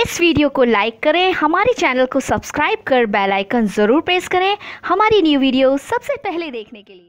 इस वीडियो को लाइक करें हमारे चैनल को सब्सक्राइब कर बेल आइकन ज़रूर प्रेस करें हमारी न्यू वीडियो सबसे पहले देखने के लिए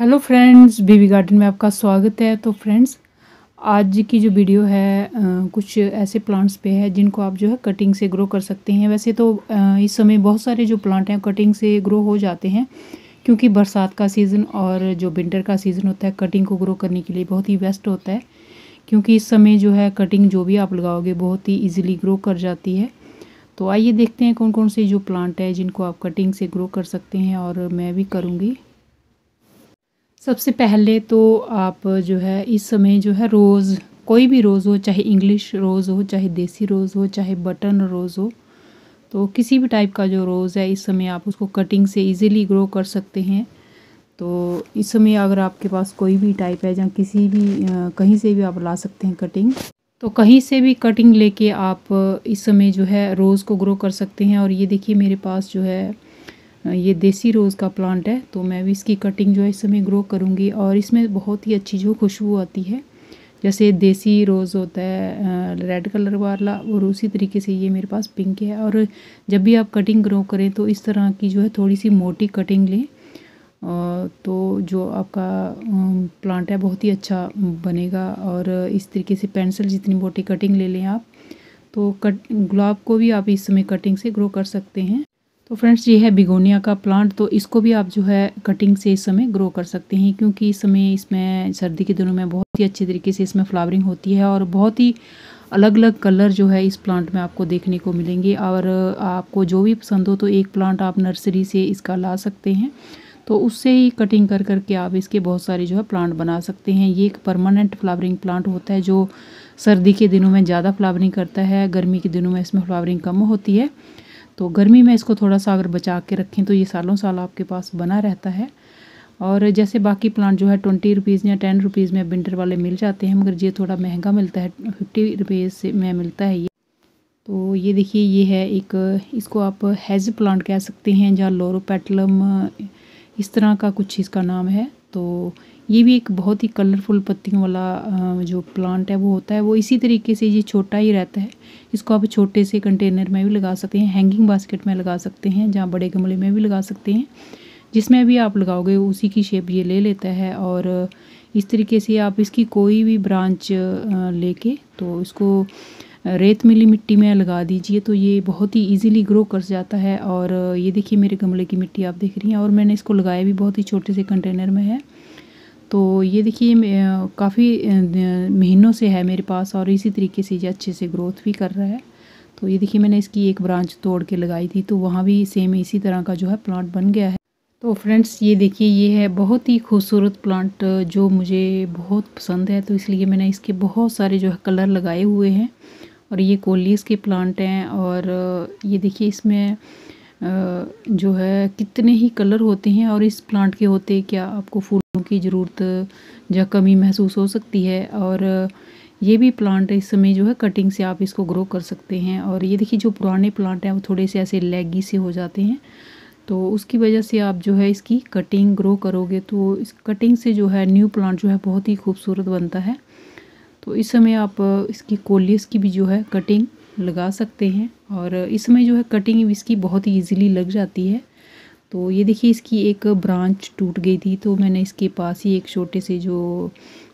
हेलो फ्रेंड्स बीबी गार्डन में आपका स्वागत है तो फ्रेंड्स आज की जो वीडियो है कुछ ऐसे प्लांट्स पे है जिनको आप जो है कटिंग से ग्रो कर सकते हैं वैसे तो इस समय बहुत सारे जो प्लांट हैं कटिंग से ग्रो हो जाते हैं क्योंकि बरसात का सीज़न और जो विंटर का सीज़न होता है कटिंग को ग्रो करने के लिए बहुत ही बेस्ट होता है क्योंकि इस समय जो है कटिंग जो भी आप लगाओगे बहुत ही ईजिली ग्रो कर जाती है तो आइए देखते हैं कौन कौन से जो प्लांट है जिनको आप कटिंग से ग्रो कर सकते हैं और मैं भी करूँगी सबसे पहले तो आप जो है इस समय जो है रोज़ कोई भी रोज़ हो चाहे इंग्लिश रोज़ हो चाहे देसी रोज़ हो चाहे बटन रोज़ हो तो किसी भी टाइप का जो रोज़ है इस समय आप उसको कटिंग से इजीली ग्रो कर सकते हैं तो इस समय अगर आपके पास कोई भी टाइप है जहाँ किसी भी कहीं से भी आप ला सकते हैं कटिंग तो कहीं से भी कटिंग लेके आप इस समय जो है रोज़ को ग्रो कर सकते हैं और ये देखिए मेरे पास जो है ये देसी रोज़ का प्लांट है तो मैं भी इसकी कटिंग जो है इस समय ग्रो करूँगी और इसमें बहुत ही अच्छी जो खुशबू आती है जैसे देसी रोज़ होता है रेड कलर वाला और उसी तरीके से ये मेरे पास पिंक है और जब भी आप कटिंग ग्रो करें तो इस तरह की जो है थोड़ी सी मोटी कटिंग लें तो जो आपका प्लांट है बहुत ही अच्छा बनेगा और इस तरीके से पेंसिल जितनी मोटी कटिंग ले लें आप तो कट गुलाब को भी आप इस समय कटिंग से ग्रो कर सकते हैं तो फ्रेंड्स ये है बिगोनिया का प्लांट तो इसको भी आप जो है कटिंग से इस समय ग्रो कर सकते हैं क्योंकि इस समय इसमें सर्दी के दिनों में बहुत ही अच्छे तरीके से इसमें फ्लावरिंग होती है और बहुत ही अलग अलग कलर जो है इस प्लांट में आपको देखने को मिलेंगे और आपको जो भी पसंद हो तो एक प्लांट आप नर्सरी से इसका ला सकते हैं तो उससे ही कटिंग कर करके आप इसके बहुत सारे जो है प्लांट बना सकते हैं ये एक परमानेंट फ्लावरिंग प्लांट होता है जो सर्दी के दिनों में ज़्यादा फ्लावरिंग करता है गर्मी के दिनों में इसमें फ्लावरिंग कम होती है तो गर्मी में इसको थोड़ा सा अगर बचा के रखें तो ये सालों साल आपके पास बना रहता है और जैसे बाकी प्लांट जो है ट्वेंटी रुपीज़ या टेन रुपीज़ में विंटर वाले मिल जाते हैं मगर ये थोड़ा महंगा मिलता है फिफ्टी रुपीज़ से में मिलता है ये तो ये देखिए ये है एक इसको आप हैज़ प्लांट कह सकते हैं जहाँ लोरोपेटलम इस तरह का कुछ इसका नाम है तो ये भी एक बहुत ही कलरफुल पत्तियों वाला जो प्लांट है वो होता है वो इसी तरीके से ये छोटा ही रहता है इसको आप छोटे से कंटेनर में भी लगा सकते हैं हैंगिंग बास्केट में लगा सकते हैं जहाँ बड़े गमले में भी लगा सकते हैं जिसमें भी आप लगाओगे उसी की शेप ये ले लेता है और इस तरीके से आप इसकी कोई भी ब्रांच लेके तो इसको रेत मिली मिट्टी में लगा दीजिए तो ये बहुत ही इजीली ग्रो कर जाता है और ये देखिए मेरे गमले की मिट्टी आप देख रही हैं और मैंने इसको लगाया भी बहुत ही छोटे से कंटेनर में है तो ये देखिए काफ़ी महीनों से है मेरे पास और इसी तरीके से ये अच्छे से ग्रोथ भी कर रहा है तो ये देखिए मैंने इसकी एक ब्रांच तोड़ के लगाई थी तो वहाँ भी सेम इसी तरह का जो है प्लांट बन गया है तो फ्रेंड्स ये देखिए ये है बहुत ही खूबसूरत प्लांट जो मुझे बहुत पसंद है तो इसलिए मैंने इसके बहुत सारे जो है कलर लगाए हुए हैं और ये कोलीस के प्लांट हैं और ये देखिए इसमें जो है कितने ही कलर होते हैं और इस प्लांट के होते क्या आपको फूलों की ज़रूरत या कमी महसूस हो सकती है और ये भी प्लांट इस समय जो है कटिंग से आप इसको ग्रो कर सकते हैं और ये देखिए जो पुराने प्लांट हैं वो थोड़े से ऐसे लेगी से हो जाते हैं तो उसकी वजह से आप जो है इसकी कटिंग ग्रो करोगे तो इस कटिंग से जो है न्यू प्लांट जो है बहुत ही खूबसूरत बनता है तो इस समय आप इसकी कोलियस की भी जो है कटिंग लगा सकते हैं और इस समय जो है कटिंग इसकी बहुत ही ईजिली लग जाती है तो ये देखिए इसकी एक ब्रांच टूट गई थी तो मैंने इसके पास ही एक छोटे से जो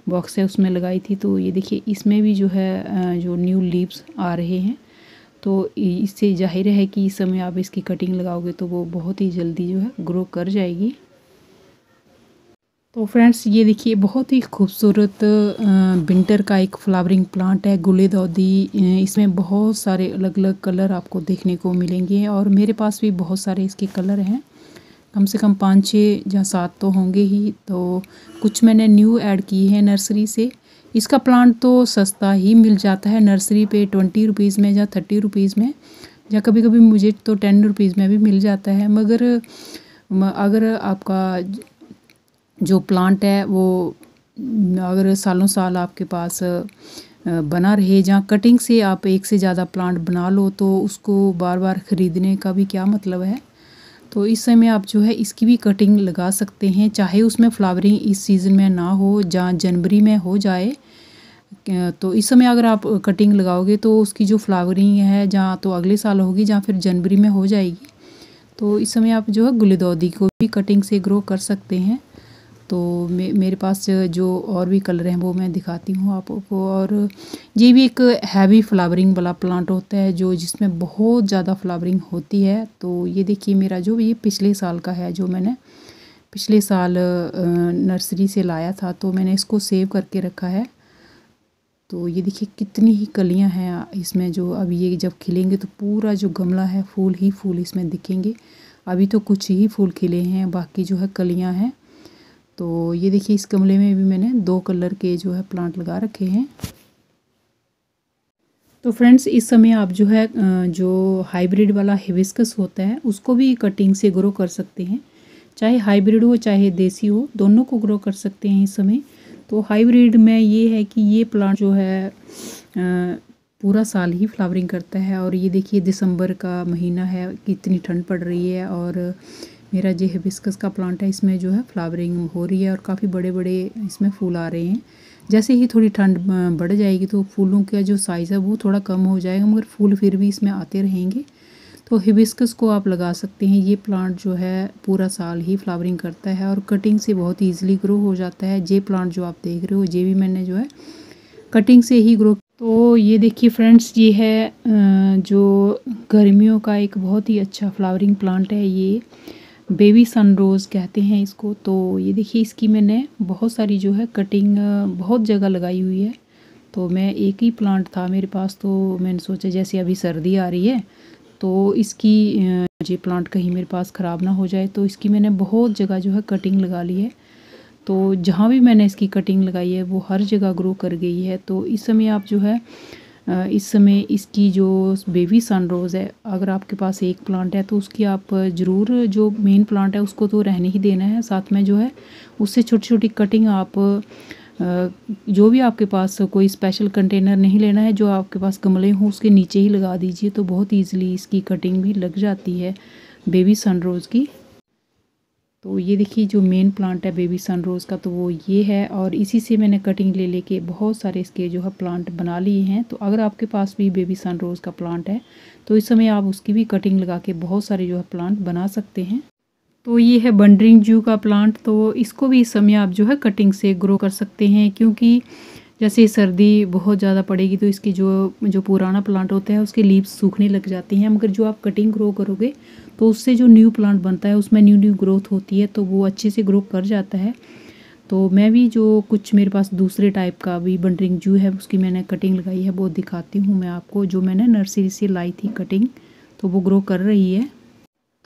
बॉक्स है उसमें लगाई थी तो ये देखिए इसमें भी जो है जो न्यू लीव्स आ रहे हैं तो इससे जाहिर है कि इस समय आप इसकी कटिंग लगाओगे तो वो बहुत ही जल्दी जो है ग्रो कर जाएगी तो फ्रेंड्स ये देखिए बहुत ही खूबसूरत विंटर का एक फ्लावरिंग प्लांट है गुले दौदी इसमें बहुत सारे अलग अलग कलर आपको देखने को मिलेंगे और मेरे पास भी बहुत सारे इसके कलर हैं कम से कम पाँच छः या सात तो होंगे ही तो कुछ मैंने न्यू ऐड की है नर्सरी से इसका प्लांट तो सस्ता ही मिल जाता है नर्सरी पे ट्वेंटी रुपीज़ में या थर्टी रुपीज़ में या कभी कभी मुझे तो टेन रुपीज़ में भी मिल जाता है मगर अगर आपका जो प्लांट है वो अगर सालों साल आपके पास बना रहे जहाँ कटिंग से आप एक से ज़्यादा प्लांट बना लो तो उसको बार बार ख़रीदने का भी क्या मतलब है तो इस समय आप जो है इसकी भी कटिंग लगा सकते हैं चाहे उसमें फ्लावरिंग इस सीज़न में ना हो जहाँ जनवरी में हो जाए तो इस समय अगर आप कटिंग लगाओगे तो उसकी जो फ्लावरिंग है जहाँ तो अगले साल होगी जहाँ फिर जनवरी में हो जाएगी तो इस समय आप जो है गुलदौदी को भी कटिंग से ग्रो कर सकते हैं तो मे मेरे पास जो और भी कलर हैं वो मैं दिखाती हूँ आपको और ये भी एक हैवी फ्लावरिंग वाला प्लांट होता है जो जिसमें बहुत ज़्यादा फ्लावरिंग होती है तो ये देखिए मेरा जो ये पिछले साल का है जो मैंने पिछले साल नर्सरी से लाया था तो मैंने इसको सेव करके रखा है तो ये देखिए कितनी ही कलियाँ हैं इसमें जो अब ये जब खिलेंगे तो पूरा जो गमला है फूल ही फूल इसमें दिखेंगे अभी तो कुछ ही फूल खिले हैं बाकी जो है कलियाँ हैं तो ये देखिए इस गमले में भी मैंने दो कलर के जो है प्लांट लगा रखे हैं तो फ्रेंड्स इस समय आप जो है जो हाइब्रिड वाला हिबिस्कस होता है उसको भी कटिंग से ग्रो कर सकते हैं चाहे हाइब्रिड हो चाहे देसी हो दोनों को ग्रो कर सकते हैं इस समय तो हाइब्रिड में ये है कि ये प्लांट जो है पूरा साल ही फ्लावरिंग करता है और ये देखिए दिसंबर का महीना है कितनी ठंड पड़ रही है और मेरा जो हिबिस्कस का प्लांट है इसमें जो है फ्लावरिंग हो रही है और काफ़ी बड़े बड़े इसमें फूल आ रहे हैं जैसे ही थोड़ी ठंड बढ़ जाएगी तो फूलों का जो साइज़ है वो थोड़ा कम हो जाएगा मगर फूल फिर भी इसमें आते रहेंगे तो हिबिस्कस को आप लगा सकते हैं ये प्लांट जो है पूरा साल ही फ्लावरिंग करता है और कटिंग से बहुत ईजिली ग्रो हो जाता है जे प्लांट जो आप देख रहे हो ये भी मैंने जो है कटिंग से ही ग्रो तो ये देखिए फ्रेंड्स ये है जो गर्मियों का एक बहुत ही अच्छा फ्लावरिंग प्लांट है ये बेबी सनरोज़ कहते हैं इसको तो ये देखिए इसकी मैंने बहुत सारी जो है कटिंग बहुत जगह लगाई हुई है तो मैं एक ही प्लांट था मेरे पास तो मैंने सोचा जैसे अभी सर्दी आ रही है तो इसकी मुझे प्लांट कहीं मेरे पास ख़राब ना हो जाए तो इसकी मैंने बहुत जगह जो है कटिंग लगा ली है तो जहाँ भी मैंने इसकी कटिंग लगाई है वो हर जगह ग्रो कर गई है तो इस समय आप जो है इस समय इसकी जो बेबी सनरोज़ है अगर आपके पास एक प्लांट है तो उसकी आप ज़रूर जो मेन प्लांट है उसको तो रहने ही देना है साथ में जो है उससे छोटी छोटी कटिंग आप जो भी आपके पास कोई स्पेशल कंटेनर नहीं लेना है जो आपके पास गमले हों उसके नीचे ही लगा दीजिए तो बहुत ईजिली इसकी कटिंग भी लग जाती है बेबी सनरोज़ की तो ये देखिए जो मेन प्लांट है बेबी सन रोज़ का तो वो ये है और इसी से मैंने कटिंग ले लेके बहुत सारे इसके जो है प्लांट बना लिए हैं तो अगर आपके पास भी बेबी सन रोज़ का प्लांट है तो इस समय आप उसकी भी कटिंग लगा के बहुत सारे जो है प्लांट बना सकते हैं तो ये है बंडरिंग जू का प्लांट तो इसको भी इस समय आप जो है कटिंग से ग्रो कर सकते हैं क्योंकि जैसे सर्दी बहुत ज़्यादा पड़ेगी तो इसकी जो जो पुराना प्लांट होता है उसके लीव्स सूखने लग जाती हैं मगर जो आप कटिंग ग्रो करोगे तो उससे जो न्यू प्लांट बनता है उसमें न्यू न्यू ग्रोथ होती है तो वो अच्छे से ग्रो कर जाता है तो मैं भी जो कुछ मेरे पास दूसरे टाइप का भी बंडरिंग जू है उसकी मैंने कटिंग लगाई है वो दिखाती हूँ मैं आपको जो मैंने नर्सरी से लाई थी कटिंग तो वो ग्रो कर रही है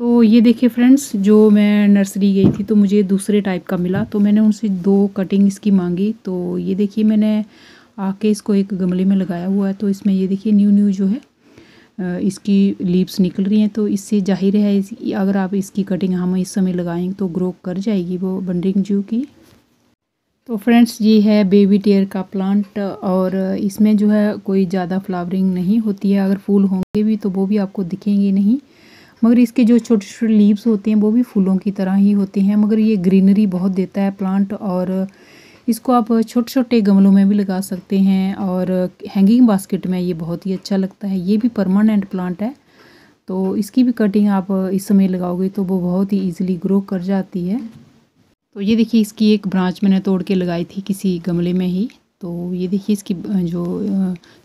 तो ये देखिए फ्रेंड्स जो मैं नर्सरी गई थी तो मुझे दूसरे टाइप का मिला तो मैंने उनसे दो कटिंग इसकी मांगी तो ये देखिए मैंने आके इसको एक गमले में लगाया हुआ है तो इसमें ये देखिए न्यू न्यू जो है इसकी लीव्स निकल रही हैं तो इससे जाहिर है अगर आप इसकी कटिंग हम इस समय लगाएंगे तो ग्रो कर जाएगी वो बंडिंग जू की तो फ्रेंड्स ये है बेबी टेयर का प्लांट और इसमें जो है कोई ज़्यादा फ्लावरिंग नहीं होती है अगर फूल होंगे भी तो वो भी आपको दिखेंगे नहीं मगर इसके जो छोटे छोटे लीव्स होते हैं वो भी फूलों की तरह ही होते हैं मगर ये ग्रीनरी बहुत देता है प्लांट और इसको आप छोटे छोटे गमलों में भी लगा सकते हैं और हैंगिंग बास्केट में ये बहुत ही अच्छा लगता है ये भी परमानेंट प्लांट है तो इसकी भी कटिंग आप इस समय लगाओगे तो वो बहुत ही ईजिली ग्रो कर जाती है तो ये देखिए इसकी एक ब्रांच मैंने तोड़ के लगाई थी किसी गमले में ही तो ये देखिए इसकी जो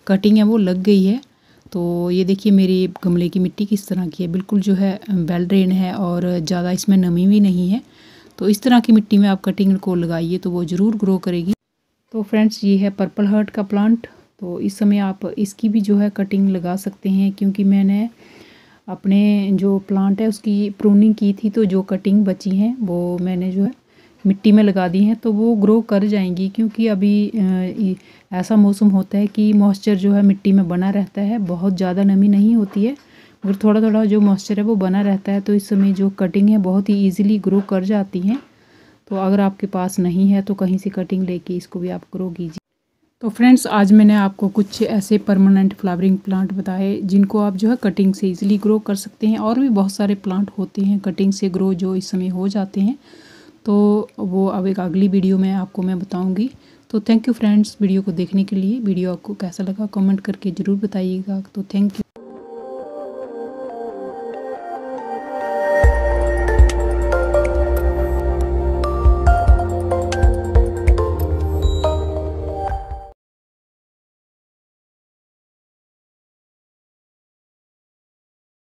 कटिंग है वो लग गई है तो ये देखिए मेरे गमले की मिट्टी किस तरह की है बिल्कुल जो है वेल ड्रेन है और ज़्यादा इसमें नमी भी नहीं है तो इस तरह की मिट्टी में आप कटिंग को लगाइए तो वो ज़रूर ग्रो करेगी तो फ्रेंड्स ये है पर्पल हर्ट का प्लांट तो इस समय आप इसकी भी जो है कटिंग लगा सकते हैं क्योंकि मैंने अपने जो प्लांट है उसकी प्रूनिंग की थी तो जो कटिंग बची हैं वो मैंने जो है मिट्टी में लगा दी हैं तो वो ग्रो कर जाएंगी क्योंकि अभी ऐसा मौसम होता है कि मॉइस्चर जो है मिट्टी में बना रहता है बहुत ज़्यादा नमी नहीं होती है और थोड़ा थोड़ा जो मॉइस्चर है वो बना रहता है तो इस समय जो कटिंग है बहुत ही ईजिली ग्रो कर जाती हैं तो अगर आपके पास नहीं है तो कहीं से कटिंग लेके इसको भी आप ग्रो कीजिए तो फ्रेंड्स आज मैंने आपको कुछ ऐसे परमानेंट फ्लावरिंग प्लांट बताए जिनको आप जो है कटिंग से इजीली ग्रो कर सकते हैं और भी बहुत सारे प्लांट होते हैं कटिंग से ग्रो जो इस समय हो जाते हैं तो वो अब एक अगली वीडियो में आपको मैं बताऊँगी तो थैंक यू फ्रेंड्स वीडियो को देखने के लिए वीडियो आपको कैसा लगा कमेंट करके ज़रूर बताइएगा तो थैंक यू